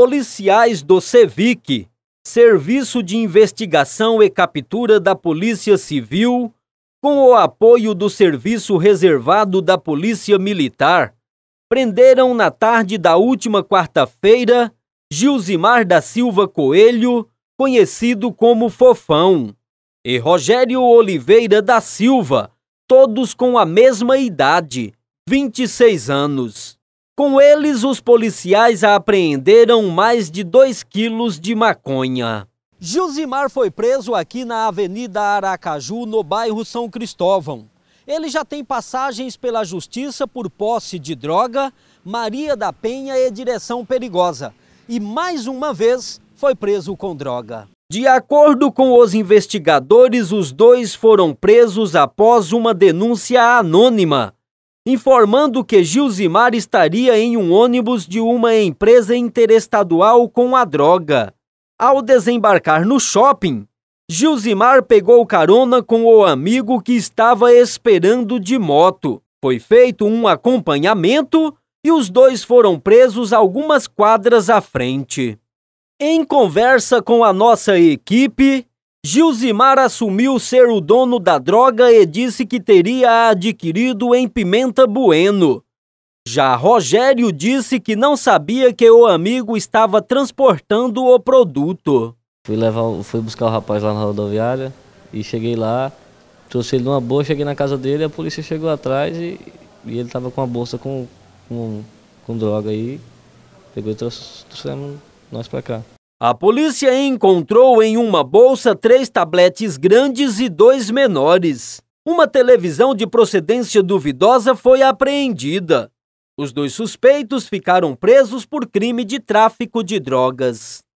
Policiais do SEVIC, Serviço de Investigação e Captura da Polícia Civil, com o apoio do Serviço Reservado da Polícia Militar, prenderam na tarde da última quarta-feira Gilzimar da Silva Coelho, conhecido como Fofão, e Rogério Oliveira da Silva, todos com a mesma idade, 26 anos. Com eles, os policiais apreenderam mais de 2 quilos de maconha. Gilzimar foi preso aqui na Avenida Aracaju, no bairro São Cristóvão. Ele já tem passagens pela justiça por posse de droga, Maria da Penha e direção perigosa. E mais uma vez foi preso com droga. De acordo com os investigadores, os dois foram presos após uma denúncia anônima informando que Gilzimar estaria em um ônibus de uma empresa interestadual com a droga. Ao desembarcar no shopping, Gilzimar pegou carona com o amigo que estava esperando de moto. Foi feito um acompanhamento e os dois foram presos algumas quadras à frente. Em conversa com a nossa equipe, Gilzimar assumiu ser o dono da droga e disse que teria adquirido em Pimenta Bueno. Já Rogério disse que não sabia que o amigo estava transportando o produto. Fui, levar, fui buscar o rapaz lá na rodoviária e cheguei lá, trouxe ele numa bolsa, cheguei na casa dele, a polícia chegou atrás e, e ele estava com uma bolsa com, com, com droga aí. Pegou e trouxe, trouxemos nós para cá. A polícia encontrou em uma bolsa três tabletes grandes e dois menores. Uma televisão de procedência duvidosa foi apreendida. Os dois suspeitos ficaram presos por crime de tráfico de drogas.